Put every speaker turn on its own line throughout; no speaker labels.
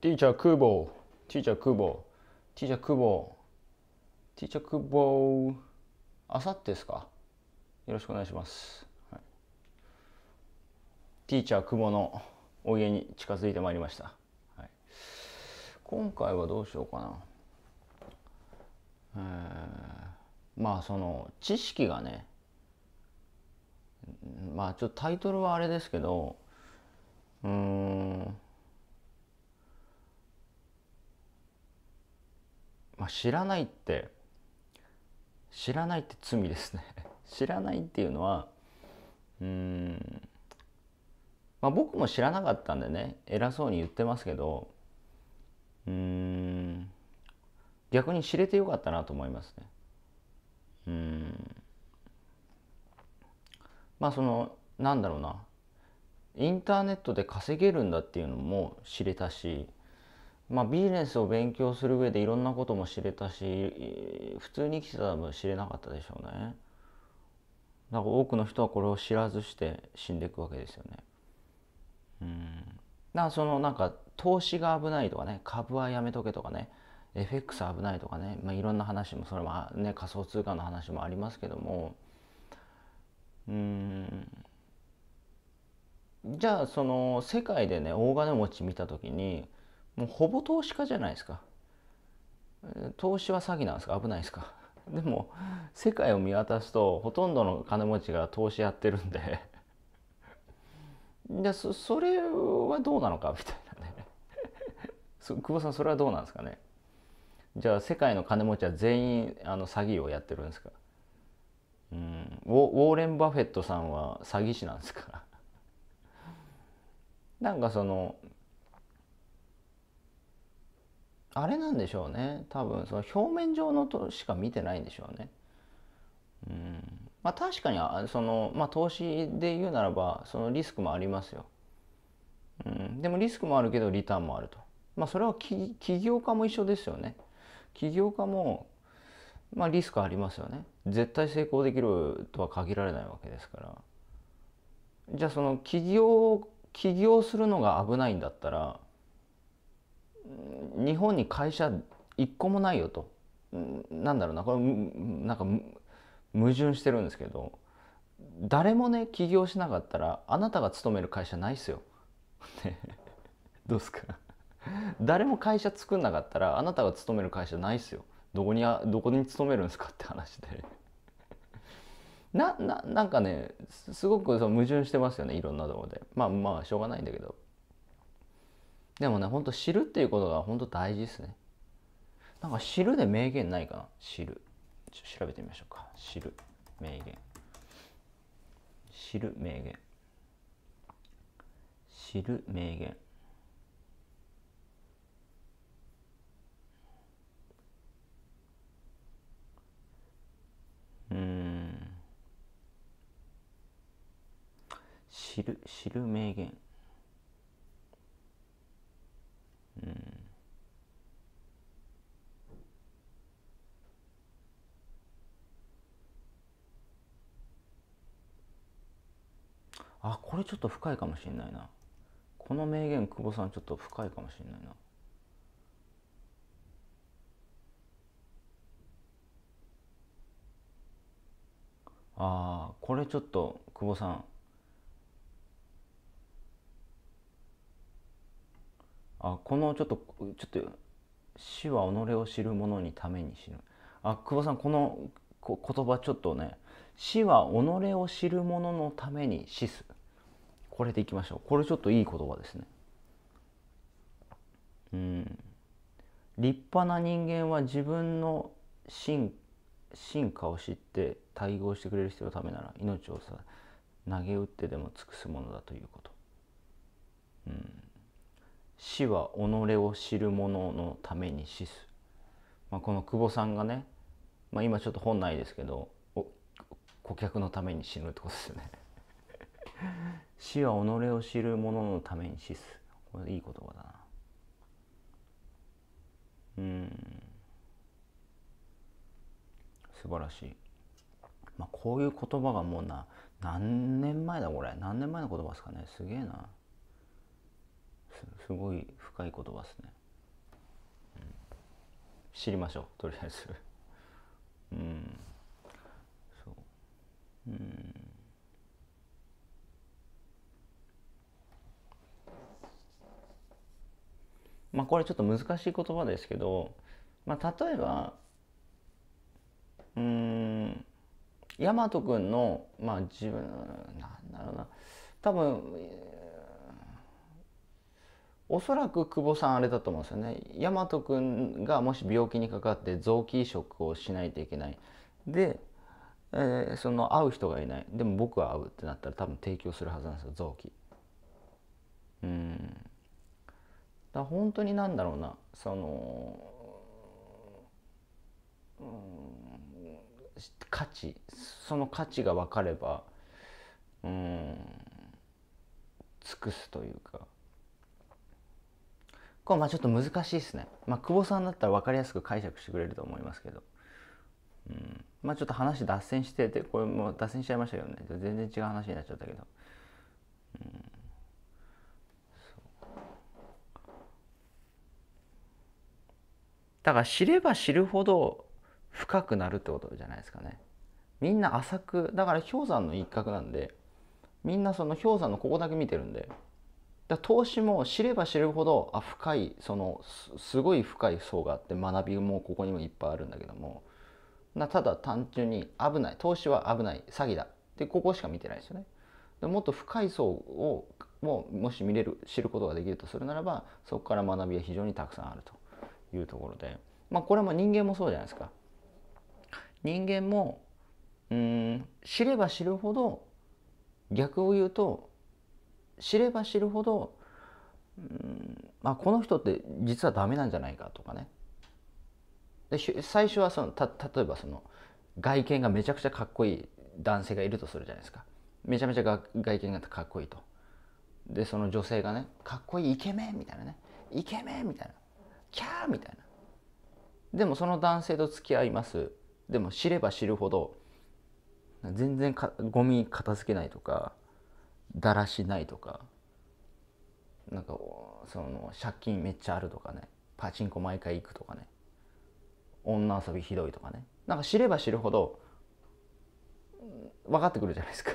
ティーチャークボーティーチャークボーティーチャークボーティーチャークボーあさってですかよろしくお願いします。はい、ティーチャーボーのお家に近づいてまいりました。はい、今回はどうしようかな。えー、まあその知識がね、まあちょっとタイトルはあれですけど、うん。まあ、知らないって知らないって罪ですね 知らないっていうのはうん、まあ、僕も知らなかったんでね偉そうに言ってますけどうん逆に知れてよかったなと思いますね。うんまあそのなんだろうなインターネットで稼げるんだっていうのも知れたしまあ、ビジネスを勉強する上でいろんなことも知れたし普通に生きてたら知れなかったでしょうねだから多くの人はこれを知らずして死んでいくわけですよねうんなそのなんか投資が危ないとかね株はやめとけとかね FX 危ないとかね、まあ、いろんな話もそれもね仮想通貨の話もありますけどもうんじゃあその世界でね大金持ち見た時にもうほぼ投資家じゃないですか投資は詐欺なんですか危ないですか でも世界を見渡すとほとんどの金持ちが投資やってるんでじゃ そそれはどうなのか みたいなね久保さんそれはどうなんですかねじゃあ世界の金持ちは全員あの詐欺をやってるんですかうんウォーレン・バフェットさんは詐欺師なんですかなんかそのあれなんでしょうね多分その表面上のとしか見てないんでしょうね。うんまあ、確かにその、まあ、投資で言うならばそのリスクもありますよ。うん、でもリスクもあるけどリターンもあると。まあ、それは起業家も一緒ですよね。起業家も、まあ、リスクありますよね。絶対成功できるとは限られないわけですから。じゃあその起業起業するのが危ないんだったら日本に会社一個もないよとなんだろうなこれなんか矛盾してるんですけど誰もね起業しなかったらあなたが勤める会社ないっすよ。どうすか誰も会社作んなかったらあなたが勤める会社ないっすよ。どこにあどこに勤めるんですかって話でなななんかねすごくその矛盾してますよねいろんなとこでまあまあしょうがないんだけど。でもねほんと知るっていうことがほんと大事ですねなんか知るで名言ないかな知るちょっと調べてみましょうか知る名言知る名言知る名言うん知る知る名言あこれちょっと深いかもしれないなこの名言久保さんちょっと深いかもしれないなあこれちょっと久保さんあこのちょっとちょっと死は己を知る者にために死ぬあ久保さんこのこ言葉ちょっとね死は己を知る者のために死すこれでいきましょうこれちょっといい言葉ですねうん立派な人間は自分の進進化を知って対応してくれる人のためなら命をさ投げ打ってでも尽くすものだということ、うん、死は己を知る者のために死す、まあ、この久保さんがね、まあ、今ちょっと本ないですけど顧客のために死ぬってことですよね死は己を知る者のために死すこれいい言葉だなうん素晴らしい、まあ、こういう言葉がもうな何年前だこれ何年前の言葉ですかねすげえなすごい深い言葉ですね、うん、知りましょうとりあえずうんそううんまあ、これちょっと難しい言葉ですけど、まあ、例えばうん大和君のまあ自分なんだろうな多分おそらく久保さんあれだと思うんですよね大和君がもし病気にかかって臓器移植をしないといけないで、えー、その会う人がいないでも僕は会うってなったら多分提供するはずなんですよ臓器うんだ本当になんだろうなその、うん、価値その価値が分かれば、うん、尽くすというかこれまあちょっと難しいですね、まあ、久保さんだったら分かりやすく解釈してくれると思いますけど、うん、まあちょっと話脱線しててこれもう脱線しちゃいましたけどね全然違う話になっちゃったけど。だから知れば知るほど深くなるってことじゃないですかねみんな浅くだから氷山の一角なんでみんなその氷山のここだけ見てるんでだ投資も知れば知るほどあ深いそのすごい深い層があって学びもここにもいっぱいあるんだけどもなただ単純に危ない投資は危ない詐欺だってここしか見てないですよねでもっと深い層をももし見れる知ることができるとするならばそこから学びは非常にたくさんあるというところで、まあ、これも人間もそうじゃないですか。人間もうん知れば知るほど逆を言うと知れば知るほどうんまあ、この人って実はダメなんじゃないかとかねで最初はそのた例えばその外見がめちゃくちゃかっこいい男性がいるとするじゃないですかめちゃめちゃが外見がかっこいいとでその女性がねかっこいいイケメンみたいなねイケメンみたいなキャーみたいなでもその男性と付き合いますでも知れば知るほど全然かゴミ片付けないとかだらしないとかなんかその借金めっちゃあるとかねパチンコ毎回行くとかね女遊びひどいとかねなんか知れば知るほど分かってくるじゃないですか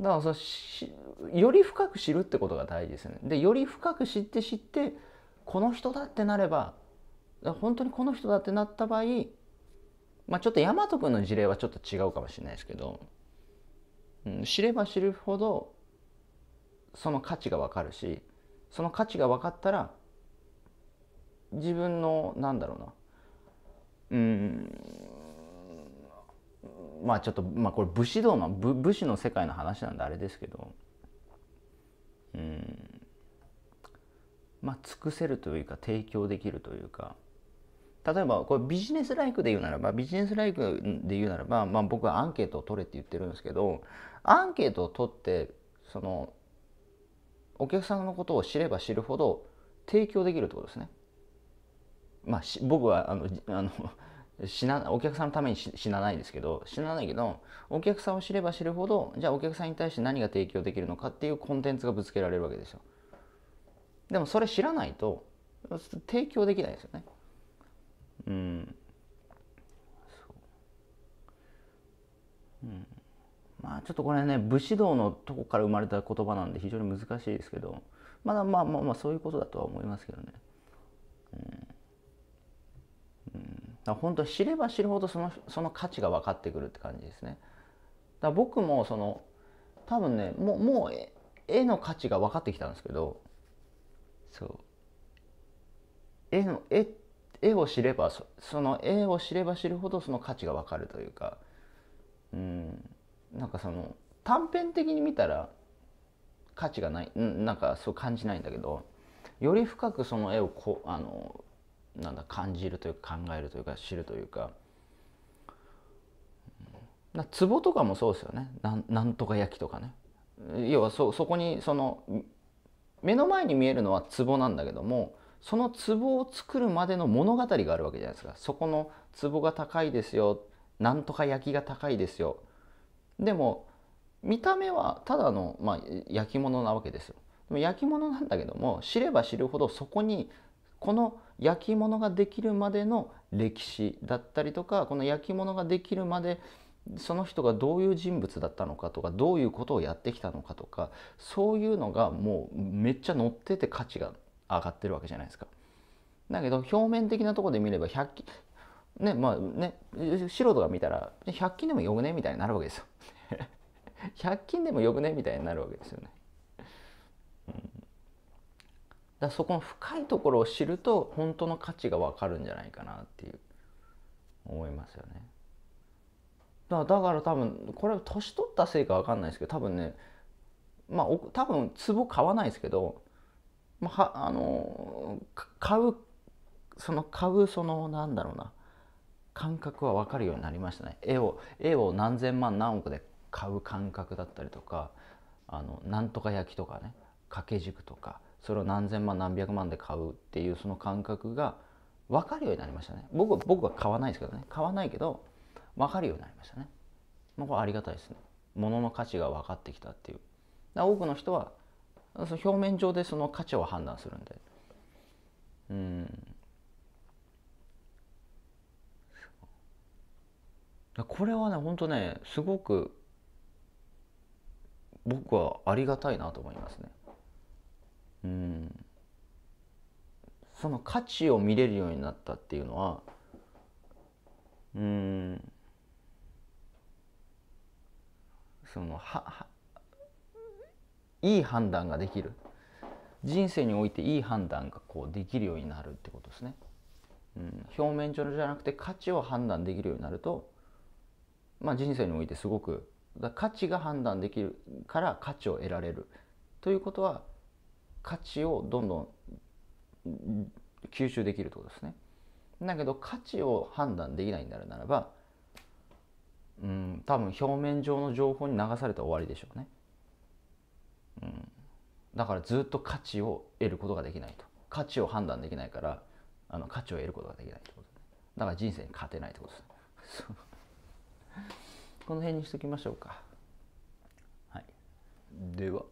だからそより深く知るってことが大事ですよね。でより深く知って知ってこの人だってなれば本当にこの人だってなった場合、まあ、ちょっと大和君の事例はちょっと違うかもしれないですけど、うん、知れば知るほどその価値が分かるしその価値が分かったら自分のなんだろうなうんまあちょっと、まあ、これ武士道の武武士の世界の話なんであれですけどうんまあ尽くせるというか提供できるというか例えばこれビジネスライクで言うならばビジネスライクで言うならば、まあ、僕はアンケートを取れって言ってるんですけどアンケートを取ってそのお客さんのことを知れば知るほど提供できるってことですね。まあ、僕はあのあの死なお客さんのために死なないですけど死なないけどお客さんを知れば知るほどじゃあお客さんに対して何が提供できるのかっていうコンテンツがぶつけられるわけですよでもそれ知らないと提供できないですよねうんう、うん、まあちょっとこれね武士道のとこから生まれた言葉なんで非常に難しいですけどまだまあまあまあそういうことだとは思いますけどねだ本当知れば知るほどそのその価値が分かってくるって感じですね。だ僕もその多分ねもうもう絵の価値が分かってきたんですけどそう絵の絵絵を知ればそその絵を知れば知るほどその価値が分かるというかうんなんかその短編的に見たら価値がないなんかそう感じないんだけどより深くその絵をこあのなんだ感じるというか考えるというか知るというか。ツ壺とかもそうですよねなんなんとか焼きとかね要はそそこにその目の前に見えるのは壺なんだけどもその壺を作るまでの物語があるわけじゃないですかそこの壺が高いですよなんとか焼きが高いですよでも見た目はただの、まあ、焼き物なわけですよでも焼き物なんだけども知れば知るほどそこにこの焼き物ができるまでの歴史だったりとかこの焼き物ができるまでその人がどういう人物だったのかとかどういうことをやってきたのかとかそういうのがもうめっちゃ載ってて価値が上がってるわけじゃないですか。だけど表面的なとこで見れば100均ねまあね素人が見たら100均でもよくねみたいになるわけですよ。100 均でもよくねみたいになるわけですよね。うんだそこの深いところを知ると本当の価値が分かるんじゃないかなっていう思いますよねだから多分これは年取ったせいか分かんないですけど多分ねまあ多分壺買わないですけど、まあ、はあの買うその買うそのなんだろうな感覚は分かるようになりましたね絵を絵を何千万何億で買う感覚だったりとかあのなんとか焼きとかね掛け軸とかそれを何千万何百万で買うっていうその感覚が分かるようになりましたね僕は僕は買わないですけどね買わないけど分かるようになりましたねこれありがたいですね物の価値が分かってきたっていう多くの人はその表面上でその価値を判断するんでうんこれはねほんとねすごく僕はありがたいなと思いますねうんその価値を見れるようになったっていうのはうんそのはいい判断ができる人生においていい判断がこうできるようになるってことですね、うん、表面上じゃなくて価値を判断できるようになると、まあ、人生においてすごく価値が判断できるから価値を得られるということは価値をどんどん吸収できるってことですね。だけど価値を判断できないんなるならばうん多分表面上の情報に流されて終わりでしょうね。うん、だからずっと価値を得ることができないと価値を判断できないからあの価値を得ることができないってこと、ね、だから人生に勝てないってことですね この辺にしときましょうかはいでは